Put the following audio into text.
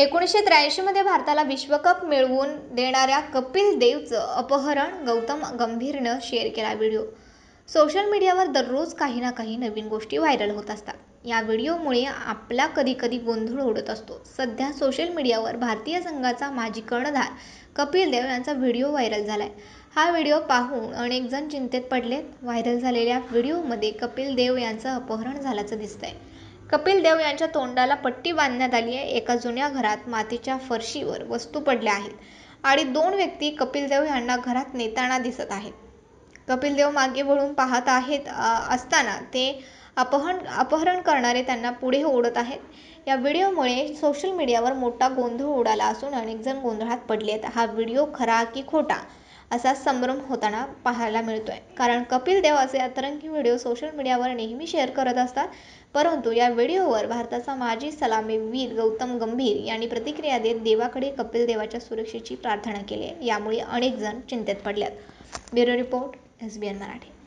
एकोणीसशे त्र्याऐंशीमध्ये भारताला विश्वकप मिळवून देणाऱ्या कपिल देवचं अपहरण गौतम गंभीरनं शेअर केला व्हिडिओ सोशल मीडियावर दररोज काही ना काही नवीन गोष्टी व्हायरल होत असतात या व्हिडिओमुळे आपला कधीकधी गोंधळ उडत असतो सध्या सोशल मीडियावर भारतीय संघाचा माजी कर्णधार कपिल देव यांचा व्हिडिओ व्हायरल झाला आहे हा व्हिडिओ पाहून अनेक जण चिंतेत पडलेत व्हायरल झालेल्या व्हिडिओमध्ये कपिल देव यांचं अपहरण झाल्याचं दिसतंय कपिल देव यांच्या तोंडाला पट्टी बांधण्यात आली आहे एका जुन्या घरात मातीच्या फरशीवर वस्तू पडल्या आहेत आणि दोन व्यक्ती कपिल देव यांना घरात नेताना दिसत आहेत कपिल देव मागे वळून पाहत आहेत असताना ते अपहरण अपहरण करणारे त्यांना पुढे ओढत आहेत या व्हिडिओमुळे सोशल मीडियावर मोठा गोंधळ उडाला असून अनेकजण गोंधळात पडले आहेत हा व्हिडिओ खरा की खोटा असा संभ्रम होताना पाहायला मिळतो आहे कारण कपिल देव असे अतरंगी व्हिडिओ सोशल मीडियावर नेहमी शेअर करत असतात परंतु या व्हिडिओवर भारताचा माजी सलामीवीर गौतम गंभीर यांनी प्रतिक्रिया देत देवाकडे कपिल देवाच्या सुरक्षेची प्रार्थना केली आहे यामुळे अनेक जण चिंतेत पडल्यात bureau report S B N Marathi